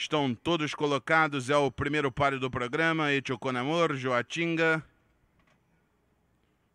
Estão todos colocados, é o primeiro páreo do programa, Etioconamor, Joatinga,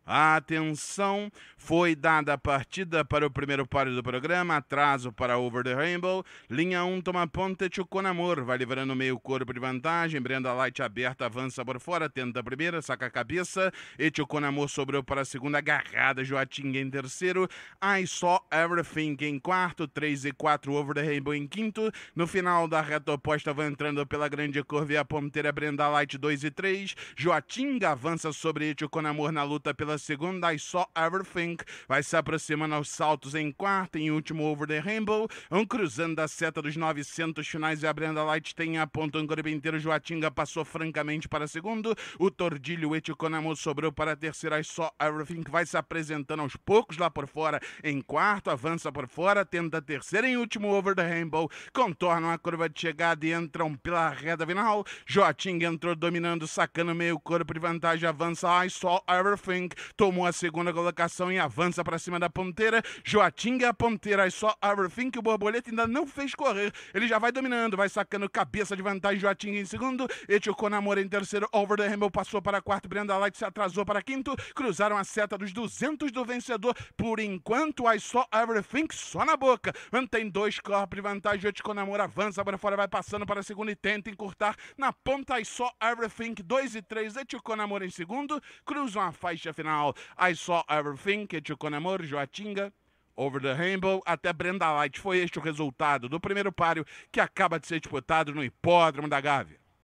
a atenção foi dada a partida para o primeiro par do programa, atraso para Over the Rainbow. Linha 1 toma ponta, Chuconamor vai livrando meio corpo de vantagem. Brenda Light aberta, avança por fora, tenta a primeira, saca a cabeça. E Chuconamor sobrou para a segunda, agarrada Joatinga em terceiro. I Saw Everything em quarto, 3 e 4 Over the Rainbow em quinto. No final da reta oposta, vai entrando pela grande curva e a ponteira Brenda Light 2 e 3. Joatinga avança sobre Chuconamor na luta pela encerra segunda I Saw Everything, vai se aproximando aos saltos em quarta e último Over the Rainbow, um cruzando a seta dos 900 finais e a Brenda Light tem a ponta um corpo inteiro, Joatinga passou francamente para segundo, o Tordilho Eticonamo sobrou para a terceira I Saw Everything, vai se apresentando aos poucos lá por fora, em quarto, avança por fora, tenta a terceira e último Over the Rainbow, contornam a curva de chegada e entram pela reta final, Joatinga entrou dominando, sacando meio corpo de vantagem, avança I Saw Everything, tomou a segunda colocação e avança para cima da ponteira. Joatinga a ponteira, e é só Everything que o borboleta ainda não fez correr. Ele já vai dominando, vai sacando cabeça de vantagem. Joatinga em segundo, Etico em terceiro. Over the Rainbow passou para quarto. Brenda Light se atrasou para quinto. Cruzaram a seta dos 200 do vencedor. Por enquanto, I é só Everything só na boca. Mantém dois corpos de vantagem. Etico avança para fora, vai passando para a segunda e tenta encurtar. Na ponta, I é só Everything 2 e 3. Etico em segundo, cruzam a faixa final. I Saw Everything, que te é amor, Joatinga. Over the Rainbow até Brenda Light. Foi este o resultado do primeiro páreo que acaba de ser disputado no hipódromo da Gávea.